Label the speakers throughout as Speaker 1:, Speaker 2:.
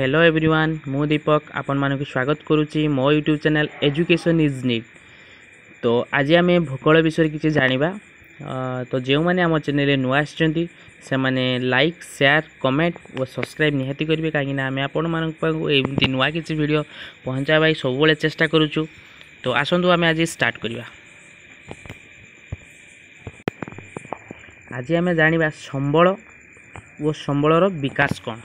Speaker 1: hello everyone ମୁଁ ଦୀପକ ଆପଣମାନଙ୍କୁ ସ୍ୱାଗତ କରୁଛି ମୋ YouTube channel education is neat ତ ଆଜି ଆମେ ଭୂଗୋଳ ବିଷୟରେ କିଛି ଜାଣିବା ତ ଯେଉଁମାନେ ଆମ ଚ୍ୟାନେଲ୍ରେ ନୂଆ ଆସିଛନ୍ତି ସେମାନେ ଲାଇକ୍ ସେୟାର କମେଣ୍ଟ ଓ ସବସ୍କ୍ରାଇବ୍ ନିହାତି କରିବେ କାହିଁକିନା ଆମେ ଆପଣମାନଙ୍କ ପାଖକୁ ଏମିତି ନୂଆ କିଛି ଭିଡ଼ିଓ ପହଞ୍ଚାଇବା ପାଇଁ ସବୁବେଳେ ଚେଷ୍ଟା କରୁଛୁ ତ ଆସନ୍ତୁ ଆମେ ଆଜି ଷ୍ଟାର୍ଟ କରିବା ଆଜି ଆମେ ଜାଣିବା ସମ୍ବଳ ଓ ସମ୍ବଳର ବିକାଶ କ'ଣ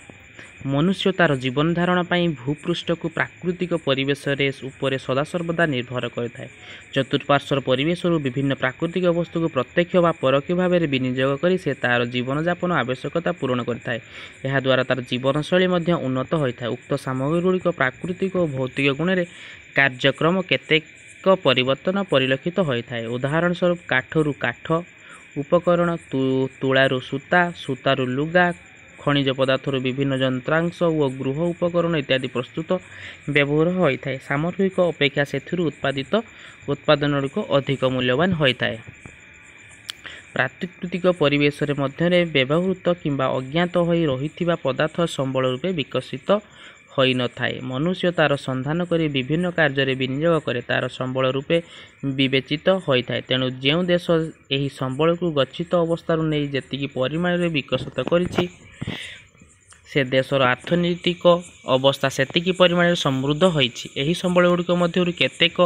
Speaker 1: ମନୁଷ୍ୟ ତା'ର ଜୀବନଧାରଣ ପାଇଁ ଭୂପୃଷ୍ଠକୁ ପ୍ରାକୃତିକ ପରିବେଶରେ ଉପରେ ସଦାସର୍ବଦା ନିର୍ଭର କରିଥାଏ ଚତୁଃପାର୍ଶ୍ୱର ପରିବେଶରୁ ବିଭିନ୍ନ ପ୍ରାକୃତିକ ବସ୍ତୁକୁ ପ୍ରତ୍ୟକ୍ଷ ବା ପରୋକ୍ଷ ଭାବରେ ବିନିଯୋଗ କରି ସେ ତା'ର ଜୀବନଯାପନ ଆବଶ୍ୟକତା ପୂରଣ କରିଥାଏ ଏହାଦ୍ୱାରା ତା'ର ଜୀବନଶୈଳୀ ମଧ୍ୟ ଉନ୍ନତ ହୋଇଥାଏ ଉକ୍ତ ସାମଗ୍ରୀଗୁଡ଼ିକ ପ୍ରାକୃତିକ ଓ ଭୌତିକ ଗୁଣରେ କାର୍ଯ୍ୟକ୍ରମ କେତେକ ପରିବର୍ତ୍ତନ ପରିଲକ୍ଷିତ ହୋଇଥାଏ ଉଦାହରଣ ସ୍ୱରୂପ କାଠରୁ କାଠ ଉପକରଣ ତୁଳାରୁ ସୂତା ସୂତାରୁ ଲୁଗା ଖଣିଜ ପଦାର୍ଥରୁ ବିଭିନ୍ନ ଯନ୍ତ୍ରାଂଶ ଓ ଗୃହ ଉପକରଣ ଇତ୍ୟାଦି ପ୍ରସ୍ତୁତ ବ୍ୟବହୃତ ହୋଇଥାଏ ସାମଗ୍ରିକ ଅପେକ୍ଷା ସେଥିରୁ ଉତ୍ପାଦିତ ଉତ୍ପାଦନ ଗୁଡ଼ିକ ଅଧିକ ମୂଲ୍ୟବାନ ହୋଇଥାଏ ପ୍ରାକୃତିକ ପରିବେଶରେ ମଧ୍ୟରେ ବ୍ୟବହୃତ କିମ୍ବା ଅଜ୍ଞାତ ହୋଇ ରହିଥିବା ପଦାର୍ଥ ସମ୍ବଳ ରୂପେ ବିକଶିତ ହୋଇନଥାଏ ମନୁଷ୍ୟ ତାର ସନ୍ଧାନ କରି ବିଭିନ୍ନ କାର୍ଯ୍ୟରେ ବିନିଯୋଗ କରେ ତାର ସମ୍ବଳ ରୂପେ ବିବେଚିତ ହୋଇଥାଏ ତେଣୁ ଯେଉଁ ଦେଶ ଏହି ସମ୍ବଳକୁ ଗଚ୍ଛିତ ଅବସ୍ଥାରୁ ନେଇ ଯେତିକି ପରିମାଣରେ ବିକଶିତ କରିଛି ସେ ଦେଶର ଆର୍ଥନୈତିକ ଅବସ୍ଥା ସେତିକି ପରିମାଣରେ ସମୃଦ୍ଧ ହୋଇଛି ଏହି ସମ୍ବଳ ଗୁଡ଼ିକ ମଧ୍ୟରୁ କେତେକ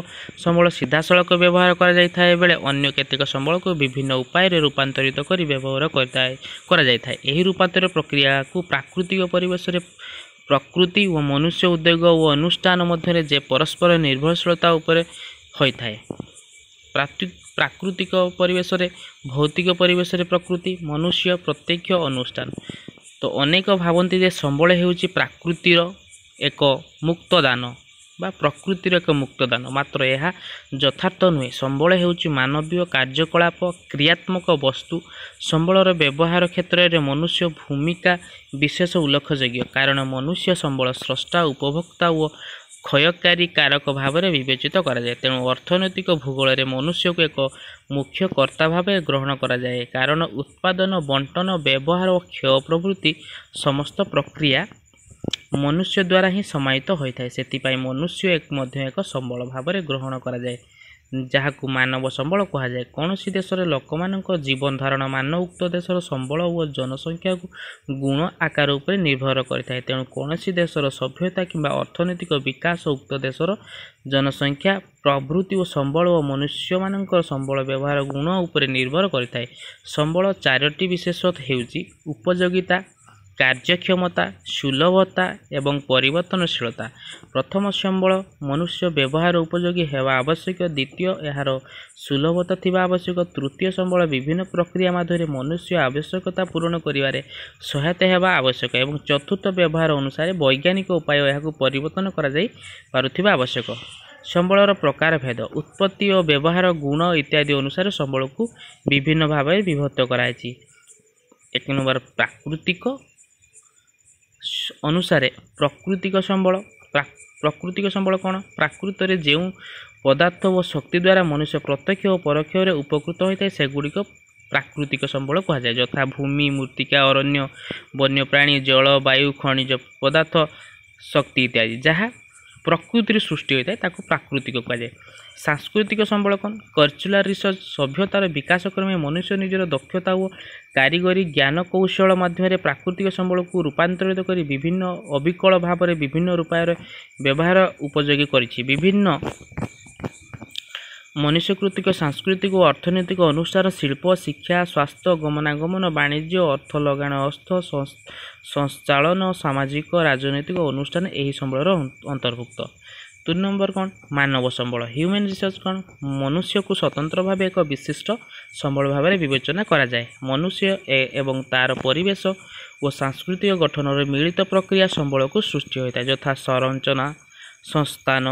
Speaker 1: ସମ୍ବଳ ସିଧାସଳଖ ବ୍ୟବହାର କରାଯାଇଥାଏ ବେଳେ ଅନ୍ୟ କେତେକ ସମ୍ବଳକୁ ବିଭିନ୍ନ ଉପାୟରେ ରୂପାନ୍ତରିତ କରି ବ୍ୟବହାର କରିଥାଏ କରାଯାଇଥାଏ ଏହି ରୂପାନ୍ତର ପ୍ରକ୍ରିୟାକୁ ପ୍ରାକୃତିକ ପରିବେଶରେ ପ୍ରକୃତି ଓ ମନୁଷ୍ୟ ଉଦ୍ୟୋଗ ଓ ଅନୁଷ୍ଠାନ ମଧ୍ୟରେ ଯେ ପରସ୍ପର ନିର୍ଭରଶୀଳତା ଉପରେ ହୋଇଥାଏ ପ୍ରାକୃତିକ ପରିବେଶରେ ଭୌତିକ ପରିବେଶରେ ପ୍ରକୃତି ମନୁଷ୍ୟ ପ୍ରତ୍ୟକ୍ଷ ଅନୁଷ୍ଠାନ ତ ଅନେକ ଭାବନ୍ତି ଯେ ସମ୍ବଳ ହେଉଛି ପ୍ରାକୃତିର ଏକ ମୁକ୍ତ ଦାନ ବା ପ୍ରକୃତିର ଏକ ମୁକ୍ତଦାନ ମାତ୍ର ଏହା ଯଥାର୍ଥ ନୁହେଁ ସମ୍ବଳ ହେଉଛି ମାନବୀୟ କାର୍ଯ୍ୟକଳାପ କ୍ରିୟାତ୍ମକ ବସ୍ତୁ ସମ୍ବଳର ବ୍ୟବହାର କ୍ଷେତ୍ରରେ ମନୁଷ୍ୟ ଭୂମିକା ବିଶେଷ ଉଲ୍ଲେଖଯୋଗ୍ୟ କାରଣ ମନୁଷ୍ୟ ସମ୍ବଳ ସ୍ରଷ୍ଟା ଉପଭୋକ୍ତା ଓ କ୍ଷୟକାରୀ କାରକ ଭାବରେ ବିବେଚିତ କରାଯାଏ ତେଣୁ ଅର୍ଥନୈତିକ ଭୂଗୋଳରେ ମନୁଷ୍ୟକୁ ଏକ ମୁଖ୍ୟ କର୍ତ୍ତା ଭାବେ ଗ୍ରହଣ କରାଯାଏ କାରଣ ଉତ୍ପାଦନ ବଣ୍ଟନ ବ୍ୟବହାର ଓ କ୍ଷୟ ପ୍ରଭୃତି ସମସ୍ତ ପ୍ରକ୍ରିୟା ମନୁଷ୍ୟ ଦ୍ୱାରା ହିଁ ସମାହିତ ହୋଇଥାଏ ସେଥିପାଇଁ ମନୁଷ୍ୟ ମଧ୍ୟ ଏକ ସମ୍ବଳ ଭାବରେ ଗ୍ରହଣ କରାଯାଏ ଯାହାକୁ ମାନବ ସମ୍ବଳ କୁହାଯାଏ କୌଣସି ଦେଶରେ ଲୋକମାନଙ୍କ ଜୀବନଧାରଣ ମାନ ଉକ୍ତ ଦେଶର ସମ୍ବଳ ଓ ଜନସଂଖ୍ୟାକୁ ଗୁଣ ଆକାର ଉପରେ ନିର୍ଭର କରିଥାଏ ତେଣୁ କୌଣସି ଦେଶର ସଭ୍ୟତା କିମ୍ବା ଅର୍ଥନୈତିକ ବିକାଶ ଉକ୍ତ ଦେଶର ଜନସଂଖ୍ୟା ପ୍ରଭୃତି ଓ ସମ୍ବଳ ଓ ମନୁଷ୍ୟମାନଙ୍କର ସମ୍ବଳ ବ୍ୟବହାର ଗୁଣ ଉପରେ ନିର୍ଭର କରିଥାଏ ସମ୍ବଳ ଚାରୋଟି ବିଶେଷତ୍ ହେଉଛି ଉପଯୋଗିତା କାର୍ଯ୍ୟକ୍ଷମତା ସୁଲଭତା ଏବଂ ପରିବର୍ତ୍ତନଶୀଳତା ପ୍ରଥମ ସମ୍ବଳ ମନୁଷ୍ୟ ବ୍ୟବହାର ଉପଯୋଗୀ ହେବା ଆବଶ୍ୟକ ଦ୍ୱିତୀୟ ଏହାର ସୁଲଭତା ଥିବା ଆବଶ୍ୟକ ତୃତୀୟ ସମ୍ବଳ ବିଭିନ୍ନ ପ୍ରକ୍ରିୟା ମାଧ୍ୟମରେ ମନୁଷ୍ୟ ଆବଶ୍ୟକତା ପୂରଣ କରିବାରେ ସହାୟତା ହେବା ଆବଶ୍ୟକ ଏବଂ ଚତୁର୍ଥ ବ୍ୟବହାର ଅନୁସାରେ ବୈଜ୍ଞାନିକ ଉପାୟ ଏହାକୁ ପରିବର୍ତ୍ତନ କରାଯାଇପାରୁଥିବା ଆବଶ୍ୟକ ସମ୍ବଳର ପ୍ରକାର ଭେଦ ଉତ୍ପତ୍ତି ଓ ବ୍ୟବହାର ଗୁଣ ଇତ୍ୟାଦି ଅନୁସାରେ ସମ୍ବଳକୁ ବିଭିନ୍ନ ଭାବରେ ବିଭକ୍ତ କରାଯାଇଛି ଏକ ନମ୍ବର ପ୍ରାକୃତିକ ଅନୁସାରେ ପ୍ରାକୃତିକ ସମ୍ବଳ ପ୍ରାକୃତିକ ସମ୍ବଳ କ'ଣ ପ୍ରାକୃତରେ ଯେଉଁ ପଦାର୍ଥ ଓ ଶକ୍ତି ଦ୍ୱାରା ମନୁଷ୍ୟ ପ୍ରତ୍ୟକ୍ଷ ଓ ପରୋକ୍ଷରେ ଉପକୃତ ହୋଇଥାଏ ସେଗୁଡ଼ିକ ପ୍ରାକୃତିକ ସମ୍ବଳ କୁହାଯାଏ ଯଥା ଭୂମି ମୃତ୍ତିକା ଅରଣ୍ୟ ବନ୍ୟପ୍ରାଣୀ ଜଳ ବାୟୁ ଖଣିଜ ପଦାର୍ଥ ଶକ୍ତି ଇତ୍ୟାଦି ଯାହା ପ୍ରକୃତିରେ ସୃଷ୍ଟି ହୋଇଥାଏ ତାକୁ ପ୍ରାକୃତିକ କୁହାଯାଏ ସାଂସ୍କୃତିକ ସମ୍ବଳ କ'ଣ କର୍ଚୁଲାର ରିସର୍ଚ୍ଚ ସଭ୍ୟତାର ବିକାଶ କ୍ରମେ ମନୁଷ୍ୟ ନିଜର ଦକ୍ଷତା ଓ କାରିଗରୀ ଜ୍ଞାନକୌଶଳ ମାଧ୍ୟମରେ ପ୍ରାକୃତିକ ସମ୍ବଳକୁ ରୂପାନ୍ତରିତ କରି ବିଭିନ୍ନ ଅବିକଳ ଭାବରେ ବିଭିନ୍ନ ରୂପାୟରେ ବ୍ୟବହାର ଉପଯୋଗୀ କରିଛି ବିଭିନ୍ନ ମନୁଷ୍ୟକୃତିକ ସାଂସ୍କୃତିକ ଓ ଅର୍ଥନୈତିକ ଅନୁସାର ଶିଳ୍ପ ଶିକ୍ଷା ସ୍ୱାସ୍ଥ୍ୟ ଗମନାଗମନ ବାଣିଜ୍ୟ ଅର୍ଥ ଲଗାଣ ଅର୍ଥ ସଞ୍ଚାଳନ ସାମାଜିକ ରାଜନୈତିକ ଅନୁଷ୍ଠାନ ଏହି ସମ୍ବଳର ଅନ୍ତର୍ଭୁକ୍ତ ତିନି ନମ୍ବର କ'ଣ ମାନବ ସମ୍ବଳ ହ୍ୟୁମେନ୍ ରିସର୍ଚ୍ଚ କ'ଣ ମନୁଷ୍ୟକୁ ସ୍ୱତନ୍ତ୍ର ଭାବେ ଏକ ବିଶିଷ୍ଟ ସମ୍ବଳ ଭାବରେ ବିବେଚନା କରାଯାଏ ମନୁଷ୍ୟ ଏବଂ ତା'ର ପରିବେଶ ଓ ସାଂସ୍କୃତିକ ଗଠନର ମିଳିତ ପ୍ରକ୍ରିୟା ସମ୍ବଳକୁ ସୃଷ୍ଟି ହୋଇଥାଏ ଯଥା ସଂରଚନା ସଂସ୍ଥାନ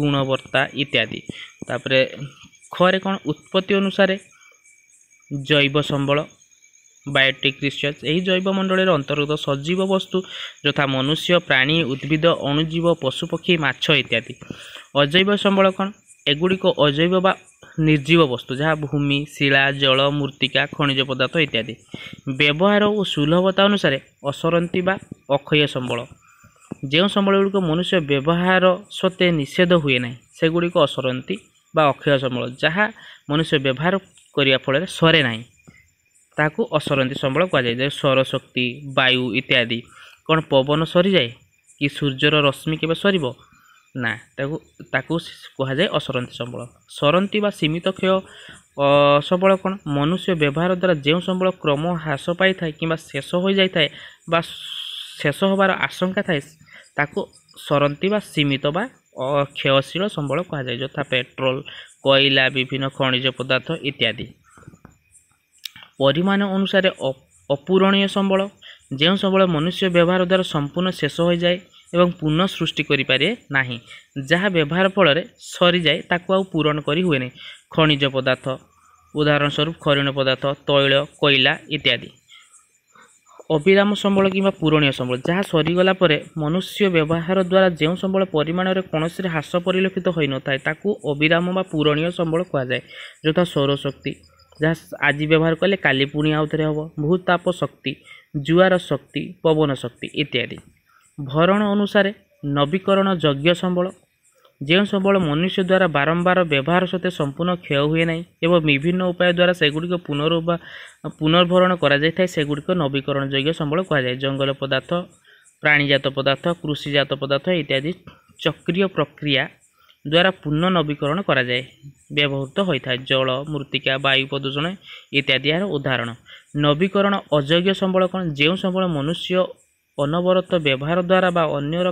Speaker 1: ଗୁଣବତ୍ତା ଇତ୍ୟାଦି ତାପରେ ଖରେ କ'ଣ ଉତ୍ପତ୍ତି ଅନୁସାରେ ଜୈବ ସମ୍ବଳ ବାୟୋଟିକ୍ ରିସର୍ଚ୍ଚ ଏହି ଜୈବମଣ୍ଡଳୀର ଅନ୍ତର୍ଗତ ସଜୀବ ବସ୍ତୁ ଯଥା ମନୁଷ୍ୟ ପ୍ରାଣୀ ଉଦ୍ଭିଦ ଅଣୁଜୀବ ପଶୁପକ୍ଷୀ ମାଛ ଇତ୍ୟାଦି ଅଜୈବ ସମ୍ବଳ କ'ଣ ଏଗୁଡ଼ିକ ଅଜୈବ ବା ନିର୍ଜୀବ ବସ୍ତୁ ଯାହା ଭୂମି ଶିଳା ଜଳ ମୃତ୍ତିକା ଖଣିଜ ପଦାର୍ଥ ଇତ୍ୟାଦି ବ୍ୟବହାର ଓ ସୁଲଭତା ଅନୁସାରେ ଅସରନ୍ତି ବା ଅକ୍ଷୟ ସମ୍ବଳ ଯେଉଁ ସମ୍ବଳଗୁଡ଼ିକ ମନୁଷ୍ୟ ବ୍ୟବହାର ସତ୍ତ୍ୱେ ନିଷେଧ ହୁଏ ନାହିଁ ସେଗୁଡ଼ିକ ଅସରନ୍ତି ବା ଅକ୍ଷୟ ସମ୍ବଳ ଯାହା ମନୁଷ୍ୟ ବ୍ୟବହାର କରିବା ଫଳରେ ସରେ ନାହିଁ ତାହାକୁ ଅସରନ୍ତି ସମ୍ବଳ କୁହାଯାଏ ଯେ ସୌରଶକ୍ତି ବାୟୁ ଇତ୍ୟାଦି କ'ଣ ପବନ ସରିଯାଏ କି ସୂର୍ଯ୍ୟର ରଶ୍ମି କେବେ ସରିବ ନା ତାକୁ ତାକୁ କୁହାଯାଏ ଅସରନ୍ତି ସମ୍ବଳ ସରନ୍ତି ବା ସୀମିତ କ୍ଷୟ ସମ୍ବଳ କ'ଣ ମନୁଷ୍ୟ ବ୍ୟବହାର ଦ୍ୱାରା ଯେଉଁ ସମ୍ବଳ କ୍ରମ ହ୍ରାସ ପାଇଥାଏ କିମ୍ବା ଶେଷ ହୋଇଯାଇଥାଏ ବା ଶେଷ ହେବାର ଆଶଙ୍କା ଥାଏ ତାକୁ ସରନ୍ତି ବା ସୀମିତ ବା ଅକ୍ଷୟଶୀଳ ସମ୍ବଳ କୁହାଯାଏ ଯଥା ପେଟ୍ରୋଲ କୋଇଲା ବିଭିନ୍ନ ଖଣିଜ ପଦାର୍ଥ ଇତ୍ୟାଦି ପରିମାଣ ଅନୁସାରେ ଅପୂରଣୀୟ ସମ୍ବଳ ଯେଉଁ ସମ୍ବଳ ମନୁଷ୍ୟ ବ୍ୟବହାର ଦ୍ୱାରା ସମ୍ପୂର୍ଣ୍ଣ ଶେଷ ହୋଇଯାଏ ଏବଂ ପୁନଃ ସୃଷ୍ଟି କରିପାରେ ନାହିଁ ଯାହା ବ୍ୟବହାର ଫଳରେ ସରିଯାଏ ତାକୁ ଆଉ ପୂରଣ କରି ହୁଏନି ଖଣିଜ ପଦାର୍ଥ ଉଦାହରଣ ସ୍ୱରୂପ ଖରିଣ ପଦାର୍ଥ ତୈଳ କୋଇଲା ଇତ୍ୟାଦି ଅବିରାମ ସମ୍ବଳ କିମ୍ବା ପୁରଣୀୟ ସମ୍ବଳ ଯାହା ସରିଗଲା ପରେ ମନୁଷ୍ୟ ବ୍ୟବହାର ଦ୍ୱାରା ଯେଉଁ ସମ୍ବଳ ପରିମାଣରେ କୌଣସିରେ ହ୍ରାସ ପରିଲକ୍ଷିତ ହୋଇନଥାଏ ତାକୁ ଅବିରାମ ବା ପୁରଣୀୟ ସମ୍ବଳ କୁହାଯାଏ ଯଥା ସୌରଶକ୍ତି ଯାହା ଆଜି ବ୍ୟବହାର କଲେ କାଲି ପୁଣି ଆଉଥରେ ହେବ ଭୂତାପ ଶକ୍ତି ଜୁଆର ଶକ୍ତି ପବନ ଶକ୍ତି ଇତ୍ୟାଦି ଭରଣ ଅନୁସାରେ ନବୀକରଣ ଯଜ୍ଞ ସମ୍ବଳ ଯେଉଁ ସମ୍ବଳ ମନୁଷ୍ୟ ଦ୍ୱାରା ବାରମ୍ବାର ବ୍ୟବହାର ସତ୍ତ୍ୱେ ସମ୍ପୂର୍ଣ୍ଣ କ୍ଷୟ ହୁଏ ନାହିଁ ଏବଂ ବିଭିନ୍ନ ଉପାୟ ଦ୍ୱାରା ସେଗୁଡ଼ିକ ପୁନରୁବା ପୁନର୍ଭରଣ କରାଯାଇଥାଏ ସେଗୁଡ଼ିକ ନବୀକରଣ ଯୋଗ୍ୟ ସମ୍ବଳ କୁହାଯାଏ ଜଙ୍ଗଲ ପଦାର୍ଥ ପ୍ରାଣୀଜାତ ପଦାର୍ଥ କୃଷିଜାତ ପଦାର୍ଥ ଇତ୍ୟାଦି ଚକ୍ରିୟ ପ୍ରକ୍ରିୟା ଦ୍ୱାରା ପୁନଃ ନବୀକରଣ କରାଯାଏ ବ୍ୟବହୃତ ହୋଇଥାଏ ଜଳ ମୃତ୍ତିକା ବାୟୁ ପ୍ରଦୂଷଣ ଇତ୍ୟାଦି ଏହାର ଉଦାହରଣ ନବୀକରଣ ଅଯୋଗ୍ୟ ସମ୍ବଳ କ'ଣ ଯେଉଁ ସମ୍ବଳ ମନୁଷ୍ୟ ଅନବରତ ବ୍ୟବହାର ଦ୍ୱାରା ବା ଅନ୍ୟର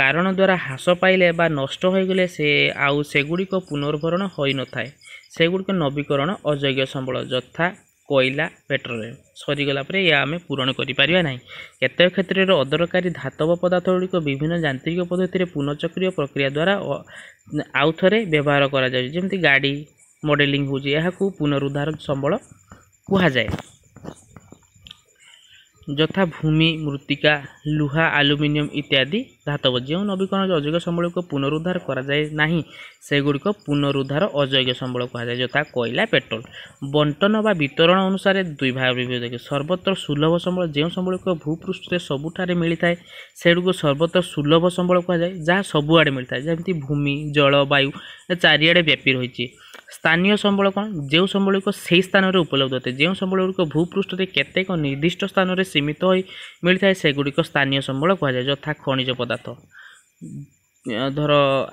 Speaker 1: କାରଣ ଦ୍ୱାରା ହ୍ରାସ ପାଇଲେ ବା ନଷ୍ଟ ହୋଇଗଲେ ସେ ଆଉ ସେଗୁଡ଼ିକ ପୁନର୍ଭରଣ ହୋଇନଥାଏ ସେଗୁଡ଼ିକ ନବୀକରଣ ଅଯୋଗ୍ୟ ସମ୍ବଳ ଯଥା କୋଇଲା ପେଟ୍ରୋଲିୟମ୍ ସରିଗଲା ପରେ ଏହା ଆମେ ପୂରଣ କରିପାରିବା ନାହିଁ କେତେକ କ୍ଷେତ୍ରରେ ଅଦରକାରୀ ଧାତବ ପଦାର୍ଥ ଗୁଡ଼ିକ ବିଭିନ୍ନ ଯାନ୍ତ୍ରିକ ପଦ୍ଧତିରେ ପୁନଃଚକ୍ରୀୟ ପ୍ରକ୍ରିୟା ଦ୍ୱାରା ଆଉ ଥରେ ବ୍ୟବହାର କରାଯାଉଛି ଯେମିତି ଗାଡ଼ି ମଡ଼େଲିଂ ହେଉଛି ଏହାକୁ ପୁନରୁଦ୍ଧାର ସମ୍ବଳ କୁହାଯାଏ যথা ভূমি মৃত্তিকা লুহা আলুমিনিয়াম ইত্যাদি ଧାତବ ଯେଉଁ ନବୀକରଣ ଅଯୋଗ୍ୟ ସମ୍ବଳକୁ ପୁନରୁଦ୍ଧାର କରାଯାଏ ନାହିଁ ସେଗୁଡ଼ିକ ପୁନରୁଦ୍ଧାର ଅଯୋଗ୍ୟ ସମ୍ବଳ କୁହାଯାଏ ଯଥା କୋଇଲା ପେଟ୍ରୋଲ ବଣ୍ଟନ ବା ବିତରଣ ଅନୁସାରେ ଦୁଇ ଭାଗ ବିଭକ୍ତ ସର୍ବତ୍ର ସୁଲଭ ସମ୍ବଳ ଯେଉଁ ସମ୍ବଳକୁ ଭୂପୃଷ୍ଠରେ ସବୁଠାରେ ମିଳିଥାଏ ସେଗୁଡ଼ିକୁ ସର୍ବତ୍ର ସୁଲଭ ସମ୍ବଳ କୁହାଯାଏ ଯାହା ସବୁଆଡ଼େ ମିଳିଥାଏ ଯେମିତି ଭୂମି ଜଳବାୟୁ ଚାରିଆଡ଼େ ବ୍ୟାପି ରହିଛି ସ୍ଥାନୀୟ ସମ୍ବଳ କ'ଣ ଯେଉଁ ସମ୍ବଳଗୁଡ଼ିକ ସେହି ସ୍ଥାନରେ ଉପଲବ୍ଧ ହୋଇଥାଏ ଯେଉଁ ସମ୍ବଳଗୁଡ଼ିକ ଭୂପୃଷ୍ଠରେ କେତେକ ନିର୍ଦ୍ଦିଷ୍ଟ ସ୍ଥାନରେ ସୀମିତ ହୋଇ ମିଳିଥାଏ ସେଗୁଡ଼ିକ ସ୍ଥାନୀୟ ସମ୍ବଳ କୁହାଯାଏ ଯଥା ଖଣିଜ ପଦାର୍ଥ পদার্থ ধর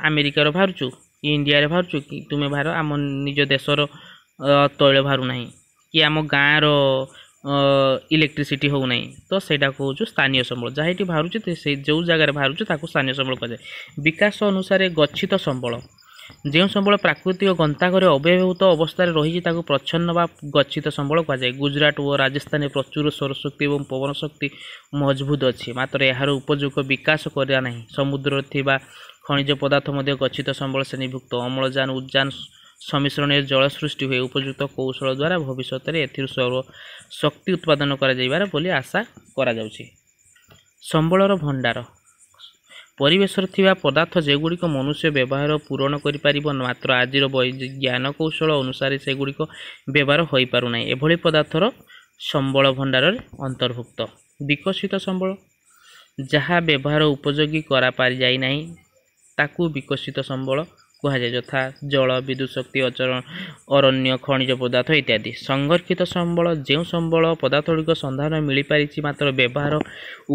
Speaker 1: ଆମେରିକାର ବାହାରୁଛୁ କି ଇଣ୍ଡିଆରେ ବାହାରୁଛୁ କି ତୁମେ ବାହାର ଆମ ନିଜ ଦେଶର ତୈଳ ବାହାରୁନାହିଁ କି ଆମ ଗାଁର ଇଲେକ୍ଟ୍ରିସିଟି ହେଉନାହିଁ ତ ସେଇଟାକୁ କହୁଛୁ ସ୍ଥାନୀୟ ସମ୍ବଳ ଯାହା ଏଠି ବାହାରୁଛି ସେ ଯେଉଁ ଜାଗାରେ ବାହାରୁଛି ତାକୁ ସ୍ଥାନୀୟ ସମ୍ବଳ କୁହାଯାଏ ବିକାଶ ଅନୁସାରେ ଗଚ୍ଛିତ ସମ୍ବଳ ଯେଉଁ ସମ୍ବଳ ପ୍ରାକୃତିକ ଗନ୍ତାଘରେ ଅବ୍ୟବହୃତ ଅବସ୍ଥାରେ ରହିଛି ତାକୁ ପ୍ରଚ୍ଛନ୍ନ ବା ଗଚ୍ଛିତ ସମ୍ବଳ କୁହାଯାଏ ଗୁଜୁରାଟ ଓ ରାଜସ୍ଥାନରେ ପ୍ରଚୁର ସୌରଶକ୍ତି ଏବଂ ପବନ ଶକ୍ତି ମଜବୁତ ଅଛି ମାତ୍ର ଏହାର ଉପଯୋଗ ବିକାଶ କରିବା ନାହିଁ ସମୁଦ୍ରରେ ଥିବା ଖଣିଜ ପଦାର୍ଥ ମଧ୍ୟ ଗଚ୍ଛିତ ସମ୍ବଳ ଶ୍ରେଣୀଭୁକ୍ତ ଅମ୍ଳଜାନ ଉଜାନ ସମ୍ମିଶ୍ରଣରେ ଜଳ ସୃଷ୍ଟି ହୁଏ ଉପଯୁକ୍ତ କୌଶଳ ଦ୍ୱାରା ଭବିଷ୍ୟତରେ ଏଥିରୁ ସର୍ବଶକ୍ତି ଉତ୍ପାଦନ କରାଯାଇପାରେ ବୋଲି ଆଶା କରାଯାଉଛି ସମ୍ବଳର ଭଣ୍ଡାର ପରିବେଶରେ ଥିବା ପଦାର୍ଥ ଯେଗୁଡ଼ିକ ମନୁଷ୍ୟ ବ୍ୟବହାର ପୂରଣ କରିପାରିବ ମାତ୍ର ଆଜିର ଜ୍ଞାନକୌଶଳ ଅନୁସାରେ ସେଗୁଡ଼ିକ ବ୍ୟବହାର ହୋଇପାରୁନାହିଁ ଏଭଳି ପଦାର୍ଥର ସମ୍ବଳ ଭଣ୍ଡାରରେ ଅନ୍ତର୍ଭୁକ୍ତ ବିକଶିତ ସମ୍ବଳ ଯାହା ବ୍ୟବହାର ଉପଯୋଗୀ କରାପାରିଯାଇ ନାହିଁ ତାକୁ ବିକଶିତ ସମ୍ବଳ କୁହାଯାଏ ଯଥା ଜଳ ବିଦ୍ୟୁତ୍ ଶକ୍ତି ଅରଣ୍ୟ ଖଣିଜ ପଦାର୍ଥ ଇତ୍ୟାଦି ସଂରକ୍ଷିତ ସମ୍ବଳ ଯେଉଁ ସମ୍ବଳ ପଦାର୍ଥଗୁଡ଼ିକ ସନ୍ଧାନ ମିଳିପାରିଛି ମାତ୍ର ବ୍ୟବହାର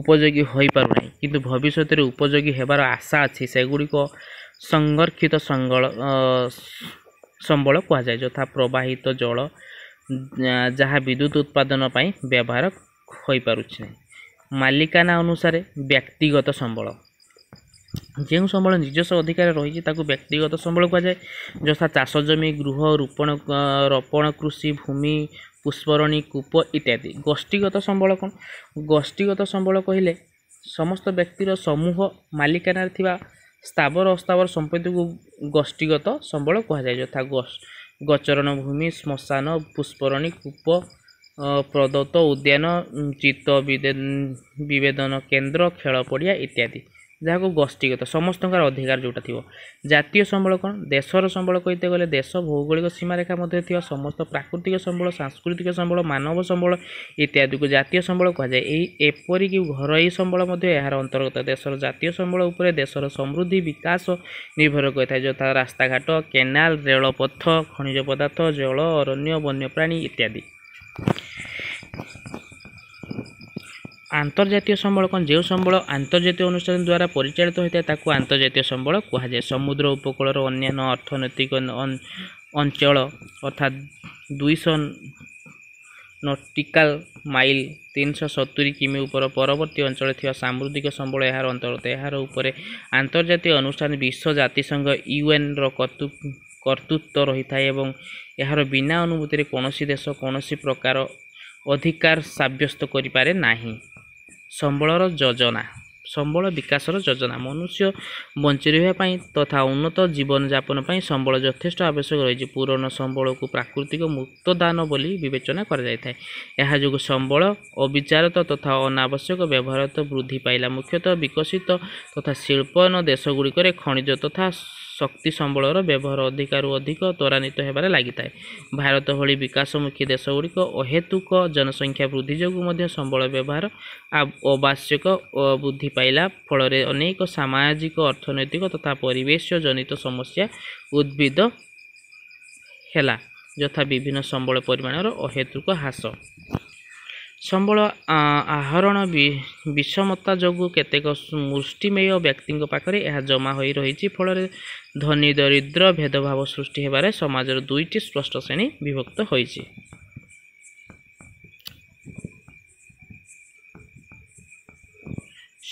Speaker 1: ଉପଯୋଗୀ ହୋଇପାରୁନାହିଁ କିନ୍ତୁ ଭବିଷ୍ୟତରେ ଉପଯୋଗୀ ହେବାର ଆଶା ଅଛି ସେଗୁଡ଼ିକ ସଂରକ୍ଷିତ ସଂବଳ ସମ୍ବଳ କୁହାଯାଏ ଯଥା ପ୍ରବାହିତ ଜଳ ଯାହା ବିଦ୍ୟୁତ୍ ଉତ୍ପାଦନ ପାଇଁ ବ୍ୟବହାର ହୋଇପାରୁଛି ନାହିଁ ମାଲିକାନା ଅନୁସାରେ ବ୍ୟକ୍ତିଗତ ସମ୍ବଳ ଯେଉଁ ସମ୍ବଳ ନିଜସ୍ୱ ଅଧିକାର ରହିଛି ତାକୁ ବ୍ୟକ୍ତିଗତ ସମ୍ବଳ କୁହାଯାଏ ଯଥା ଚାଷ ଜମି ଗୃହ ରୋପଣ ରୋପଣ କୃଷି ଭୂମି ପୁଷ୍ପରଣୀ କୂପ ଇତ୍ୟାଦି ଗୋଷ୍ଠୀଗତ ସମ୍ବଳ କ'ଣ ଗୋଷ୍ଠୀଗତ ସମ୍ବଳ କହିଲେ ସମସ୍ତ ବ୍ୟକ୍ତିର ସମୂହ ମାଲିକାନାରେ ଥିବା ସ୍ଥାବର ଅସ୍ଥାବର ସମ୍ପତ୍ତିକୁ ଗୋଷ୍ଠୀଗତ ସମ୍ବଳ କୁହାଯାଏ ଯଥା ଗଚରଣ ଭୂମି ଶ୍ମଶାନ ପୁଷ୍ପରଣୀ କୂପ ପ୍ରଦତ୍ତ ଉଦ୍ୟାନ ଚିତ୍ତ ବିବେଦନ କେନ୍ଦ୍ର ଖେଳ ପଡ଼ିଆ ଇତ୍ୟାଦି ଯାହାକୁ ଗୋଷ୍ଠୀଗତ ସମସ୍ତଙ୍କର ଅଧିକାର ଯେଉଁଟା ଥିବ ଜାତୀୟ ସମ୍ବଳ କ'ଣ ଦେଶର ସମ୍ବଳ କହିତେ ଗଲେ ଦେଶ ଭୌଗୋଳିକ ସୀମାରେଖା ମଧ୍ୟରେ ଥିବା ସମସ୍ତ ପ୍ରାକୃତିକ ସମ୍ବଳ ସାଂସ୍କୃତିକ ସମ୍ବଳ ମାନବ ସମ୍ବଳ ଇତ୍ୟାଦିକୁ ଜାତୀୟ ସମ୍ବଳ କୁହାଯାଏ ଏହି ଏପରିକି ଘରୋଇ ସମ୍ବଳ ମଧ୍ୟ ଏହାର ଅନ୍ତର୍ଗତ ଦେଶର ଜାତୀୟ ସମ୍ବଳ ଉପରେ ଦେଶର ସମୃଦ୍ଧି ବିକାଶ ନିର୍ଭର କରିଥାଏ ଯଥା ରାସ୍ତାଘାଟ କେନାଲ ରେଳପଥ ଖଣିଜ ପଦାର୍ଥ ଜଳ ଅରଣ୍ୟ ବନ୍ୟପ୍ରାଣୀ ଇତ୍ୟାଦି আন্তর্জাতীয় সম্বল କ'ଣ ଯେଉଁ ସମ୍ବଳ ଆନ୍ତର୍ଜାତୀୟ ଅନୁଷ୍ଠାନ ଦ୍ୱାରା ପରିଚାଳିତ ହୋଇଥାଏ ତାକୁ ଆନ୍ତର୍ଜାତୀୟ ସମ୍ବଳ କୁହାଯାଏ ସମୁଦ୍ର ଉପକୂଳର ଅନ୍ୟାନ୍ୟ ଅର୍ଥନୈତିକ ଅଞ୍ଚଳ ଅର୍ଥାତ୍ ଦୁଇଶହ ନଟିକାଲ ମାଇଲ ତିନିଶହ ସତୁରି କିମି ଉପର ପରବର୍ତ୍ତୀ ଅଞ୍ଚଳରେ ଥିବା ସାମୁଦ୍ରିକ ସମ୍ବଳ ଏହାର ଅନ୍ତର୍ଗତ ଏହାର ଉପରେ ଆନ୍ତର୍ଜାତୀୟ ଅନୁଷ୍ଠାନ ବିଶ୍ୱ ଜାତିସଂଘ ୟୁଏନ୍ର କର୍ତ୍ତୃ କର୍ତ୍ତୃତ୍ୱ ରହିଥାଏ ଏବଂ ଏହାର ବିନା ଅନୁମତିରେ କୌଣସି ଦେଶ କୌଣସି ପ୍ରକାର ଅଧିକାର ସାବ୍ୟସ୍ତ କରିପାରେ ନାହିଁ ସମ୍ବଳର ଯୋଜନା ସମ୍ବଳ ବିକାଶର ଯୋଜନା ମନୁଷ୍ୟ ବଞ୍ଚି ରହିବା ପାଇଁ ତଥା ଉନ୍ନତ ଜୀବନଯାପନ ପାଇଁ ସମ୍ବଳ ଯଥେଷ୍ଟ ଆବଶ୍ୟକ ରହିଛି ପୁରଣ ସମ୍ବଳକୁ ପ୍ରାକୃତିକ ମୁକ୍ତଦାନ ବୋଲି ବିବେଚନା କରାଯାଇଥାଏ ଏହା ଯୋଗୁଁ ସମ୍ବଳ ଅବିଚାରତ ତଥା ଅନାବଶ୍ୟକ ବ୍ୟବହାରତ ବୃଦ୍ଧି ପାଇଲା ମୁଖ୍ୟତଃ ବିକଶିତ ତଥା ଶିଳ୍ପନ ଦେଶଗୁଡ଼ିକରେ ଖଣିଜ ତଥା ଶକ୍ତି ସମ୍ବଳର ବ୍ୟବହାର ଅଧିକାରୁ ଅଧିକ ତ୍ୱରାନ୍ୱିତ ହେବାରେ ଲାଗିଥାଏ ଭାରତ ଭଳି ବିକାଶମୁଖୀ ଦେଶଗୁଡ଼ିକ ଅହେତୁକ ଜନସଂଖ୍ୟା ବୃଦ୍ଧି ଯୋଗୁଁ ମଧ୍ୟ ସମ୍ବଳ ବ୍ୟବହାର ଆବଶ୍ୟକ ବୃଦ୍ଧି ପାଇଲା ଫଳରେ ଅନେକ ସାମାଜିକ ଅର୍ଥନୈତିକ ତଥା ପରିବେଶ ଜନିତ ସମସ୍ୟା ଉଦ୍ଭିଦ ହେଲା ଯଥା ବିଭିନ୍ନ ସମ୍ବଳ ପରିମାଣର ଅହେତୁକ ହ୍ରାସ ସମ୍ବଳ ଆହରଣ ବିଷମତା ଯୋଗୁଁ କେତେକ ମୁଷ୍ଟିମେୟ ବ୍ୟକ୍ତିଙ୍କ ପାଖରେ ଏହା ଜମା ହୋଇ ରହିଛି ଫଳରେ ଧନୀ ଦରିଦ୍ର ଭେଦଭାବ ସୃଷ୍ଟି ହେବାରେ ସମାଜର ଦୁଇଟି ସ୍ପଷ୍ଟ ଶ୍ରେଣୀ ବିଭକ୍ତ ହୋଇଛି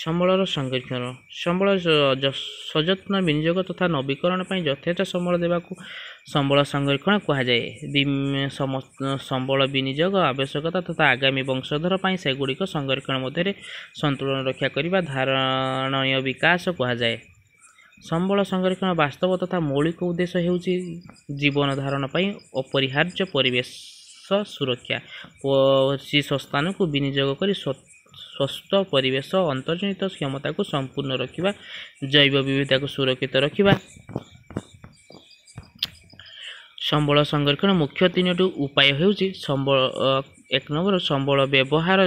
Speaker 1: ସମ୍ବଳର ସଂରକ୍ଷଣ ସମ୍ବଳ ସଯତ୍ନ ବିନିଯୋଗ ତଥା ନବୀକରଣ ପାଇଁ ଯଥେଷ୍ଟ ସମ୍ବଳ ଦେବାକୁ ସମ୍ବଳ ସଂରକ୍ଷଣ କୁହାଯାଏ ସମ୍ବଳ ବିନିଯୋଗ ଆବଶ୍ୟକତା ତଥା ଆଗାମୀ ବଂଶଧର ପାଇଁ ସେଗୁଡ଼ିକ ସଂରକ୍ଷଣ ମଧ୍ୟରେ ସନ୍ତୁଳନ ରକ୍ଷା କରିବା ଧାରଣୀୟ ବିକାଶ କୁହାଯାଏ ସମ୍ବଳ ସଂରକ୍ଷଣ ବାସ୍ତବ ତଥା ମୌଳିକ ଉଦ୍ଦେଶ୍ୟ ହେଉଛି ଜୀବନ ଧାରଣ ପାଇଁ ଅପରିହାର୍ଯ୍ୟ ପରିବେଶ ସୁରକ୍ଷା ଶିଶୁସ୍ଥାନକୁ ବିନିଯୋଗ କରି ସ୍ୱସ୍ଥ ପରିବେଶ ଅନ୍ତର୍ଜନିତ କ୍ଷମତାକୁ ସମ୍ପୂର୍ଣ୍ଣ ରଖିବା ଜୈବ ବିବିଧତାକୁ ସୁରକ୍ଷିତ ରଖିବା ସମ୍ବଳ ସଂରକ୍ଷଣ ମୁଖ୍ୟ ତିନୋଟି ଉପାୟ ହେଉଛି ସମ୍ବଳ ଏକ ନମ୍ବର ସମ୍ବଳ ବ୍ୟବହାର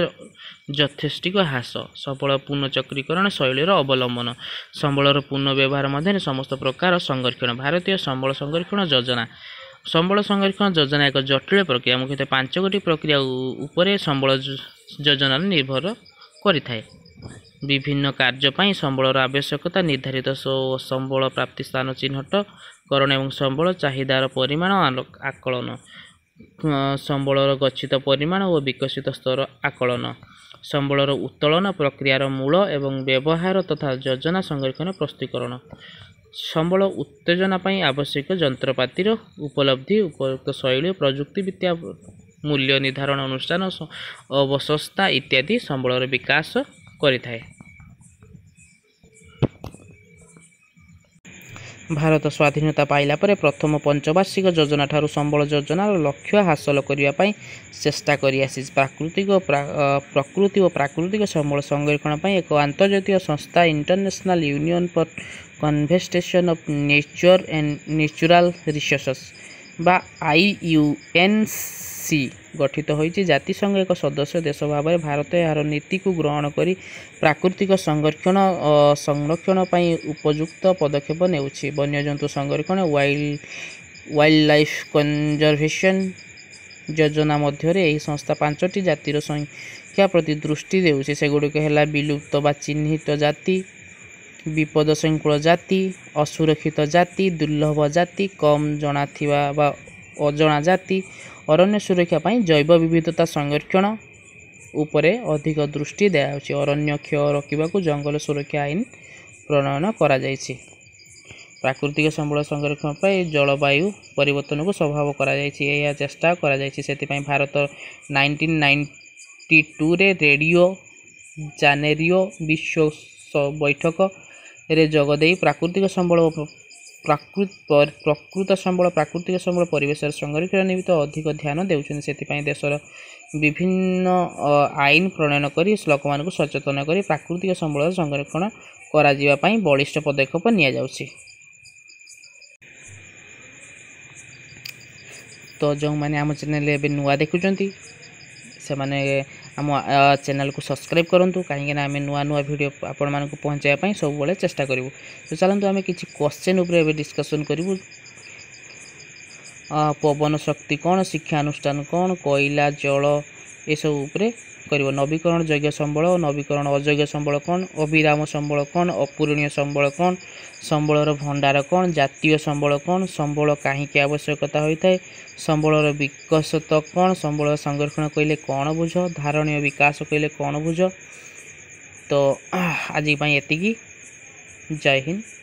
Speaker 1: ଯଥେଷ୍ଟିକ ହ୍ରାସ ସମ୍ବଳ ପୁନଃଚକ୍ରୀକରଣ ଶୈଳୀର ଅବଲମ୍ବନ ସମ୍ବଳର ପୁନଃ ବ୍ୟବହାର ମଧ୍ୟରେ ସମସ୍ତ ପ୍ରକାର ସଂରକ୍ଷଣ ଭାରତୀୟ ସମ୍ବଳ ସଂରକ୍ଷଣ ଯୋଜନା ସମ୍ବଳ ସଂରକ୍ଷଣ ଯୋଜନା ଏକ ଜଟିଳ ପ୍ରକ୍ରିୟା ମୁଖ୍ୟତଃ ପାଞ୍ଚ ଗୋଟି ପ୍ରକ୍ରିୟା ଉପରେ ସମ୍ବଳ ଯୋଜନାର ନିର୍ଭର କରିଥାଏ ବିଭିନ୍ନ କାର୍ଯ୍ୟ ପାଇଁ ସମ୍ବଳର ଆବଶ୍ୟକତା ନିର୍ଦ୍ଧାରିତ ସମ୍ବଳ ପ୍ରାପ୍ତି ସ୍ଥାନ ଚିହ୍ନଟ କରଣ ଏବଂ ସମ୍ବଳ ଚାହିଦାର ପରିମାଣ ଆକଳନ ସମ୍ବଳର ଗଚ୍ଛିତ ପରିମାଣ ଓ ବିକଶିତ ସ୍ତର ଆକଳନ ସମ୍ବଳର ଉତ୍ତୋଳନ ପ୍ରକ୍ରିୟାର ମୂଳ ଏବଂ ବ୍ୟବହାର ତଥା ଯୋଜନା ସଂରକ୍ଷଣ ପ୍ରସ୍ତୁତିକରଣ ସମ୍ବଳ ଉତ୍ତେଜନା ପାଇଁ ଆବଶ୍ୟକ ଯନ୍ତ୍ରପାତିର ଉପଲବ୍ଧି ଉପଯୁକ୍ତ ଶୈଳୀ ପ୍ରଯୁକ୍ତି ବିଦ୍ୟା ମୂଲ୍ୟ ନିର୍ଦ୍ଧାରଣ ଅନୁଷ୍ଠାନ ଅବସଂସ୍ଥା ଇତ୍ୟାଦି ସମ୍ବଳର ବିକାଶ କରିଥାଏ ଭାରତ ସ୍ୱାଧୀନତା ପାଇଲା ପରେ ପ୍ରଥମ ପଞ୍ଚବାର୍ଷିକ ଯୋଜନା ଠାରୁ ସମ୍ବଳ ଯୋଜନାର ଲକ୍ଷ୍ୟ ହାସଲ କରିବା ପାଇଁ ଚେଷ୍ଟା କରିଆସିଛି ପ୍ରାକୃତିକ ପ୍ରକୃତି ଓ ପ୍ରାକୃତିକ ସମ୍ବଳ ସଂରକ୍ଷଣ ପାଇଁ ଏକ ଆନ୍ତର୍ଜାତୀୟ ସଂସ୍ଥା international union for conservation of nature and natural resources বা আই ইউ এন সি গঠিত ହୋଇଛି ଜାତିସଂଘ ଏକ ସଦସ୍ୟ ଦେଶ ଭାବରେ ଭାରତ ଏହାର ନୀତିକୁ ଗ୍ରହଣ କରି ପ୍ରାକୃତିକ ସଂରକ୍ଷଣ ସଂରକ୍ଷଣ ପାଇଁ ଉପଯୁକ୍ତ ପଦକ୍ଷେପ ନେଉଛି ବନ୍ୟଜନ୍ତୁ ସଂରକ୍ଷଣ ୱାଇଲ୍ଡ ୱାଇଲ୍ଡ ଲାଇଫ୍ କଞ୍ଜରଭେସନ୍ ଯୋଜନା ମଧ୍ୟରେ ଏହି ସଂସ୍ଥା ପାଞ୍ଚଟି ଜାତିର ସଂଖ୍ୟା ପ୍ରତି ଦୃଷ୍ଟି ଦେଉଛି ସେଗୁଡ଼ିକ ହେଲା ବିଲୁପ୍ତ ବା ଚିହ୍ନିତ ଜାତି ବିପଦଶଙ୍କୁଳ ଜାତି ଅସୁରକ୍ଷିତ ଜାତି ଦୁର୍ଲଭ ଜାତି କମ୍ ଜଣାଥିବା ବା ଅଜଣା ଜାତି ଅରଣ୍ୟ ସୁରକ୍ଷା ପାଇଁ ଜୈବ ବିବିଧତା ସଂରକ୍ଷଣ ଉପରେ ଅଧିକ ଦୃଷ୍ଟି ଦିଆଯାଉଛି ଅରଣ୍ୟ କ୍ଷୟ ରୋକିବାକୁ ଜଙ୍ଗଲ ସୁରକ୍ଷା ଆଇନ ପ୍ରଣୟନ କରାଯାଇଛି ପ୍ରାକୃତିକ ସମ୍ବଳ ସଂରକ୍ଷଣ ପାଇଁ ଜଳବାୟୁ ପରିବର୍ତ୍ତନକୁ ସ୍ୱଭାବ କରାଯାଇଛି ଏହା ଚେଷ୍ଟା କରାଯାଇଛି ସେଥିପାଇଁ ଭାରତ ନାଇଣ୍ଟିନ୍ ନାଇଣ୍ଟି ଟୁରେ ରେଡ଼ିଓ ଜାନେରିଓ ବିଶ୍ୱ ବୈଠକରେ ଯୋଗଦେଇ ପ୍ରାକୃତିକ ସମ୍ବଳ ପ୍ରକୃତ ପ୍ରକୃତ ସମ୍ବଳ ପ୍ରାକୃତିକ ସମ୍ବଳ ପରିବେଶର ସଂରକ୍ଷଣ ନିମିତ୍ତ ଅଧିକ ଧ୍ୟାନ ଦେଉଛନ୍ତି ସେଥିପାଇଁ ଦେଶର ବିଭିନ୍ନ ଆଇନ ପ୍ରଣୟନ କରି ଲୋକମାନଙ୍କୁ ସଚେତନ କରି ପ୍ରାକୃତିକ ସମ୍ବଳର ସଂରକ୍ଷଣ କରାଯିବା ପାଇଁ ବଳିଷ୍ଠ ପଦକ୍ଷେପ ନିଆଯାଉଛି ତ ଯେଉଁମାନେ ଆମ ଚ୍ୟାନେଲ୍ ଏବେ ନୂଆ ଦେଖୁଛନ୍ତି ସେମାନେ ଆମ ଚ୍ୟାନେଲ୍କୁ ସବସ୍କ୍ରାଇବ୍ କରନ୍ତୁ କାହିଁକିନା ଆମେ ନୂଆ ନୂଆ ଭିଡ଼ିଓ ଆପଣମାନଙ୍କୁ ପହଞ୍ଚାଇବା ପାଇଁ ସବୁବେଳେ ଚେଷ୍ଟା କରିବୁ ତ ଚାଲନ୍ତୁ ଆମେ କିଛି କ୍ୱେଶ୍ଚନ୍ ଉପରେ ଏବେ ଡିସ୍କସନ୍ କରିବୁ ପବନ ଶକ୍ତି କ'ଣ ଶିକ୍ଷାନୁଷ୍ଠାନ କ'ଣ କୋଇଲା ଜଳ ଏସବୁ ଉପରେ କରିବ ନବୀକରଣ ଯୋଗ୍ୟ ସମ୍ବଳ ନବୀକରଣ ଅଯୋଗ୍ୟ ସମ୍ବଳ କ'ଣ ଅବିରାମ ସମ୍ବଳ କ'ଣ ଅପୂରଣୀୟ ସମ୍ବଳ କ'ଣ ସମ୍ବଳର ଭଣ୍ଡାର କ'ଣ ଜାତୀୟ ସମ୍ବଳ କ'ଣ ସମ୍ବଳ କାହିଁକି ଆବଶ୍ୟକତା ହୋଇଥାଏ ସମ୍ବଳର ବିକଶିତ କ'ଣ ସମ୍ବଳର ସଂରକ୍ଷଣ କହିଲେ କ'ଣ ବୁଝ ଧାରଣୀୟ ବିକାଶ କହିଲେ କ'ଣ ବୁଝ ତ ଆଜି ପାଇଁ ଏତିକି ଜୟ ହିନ୍ଦ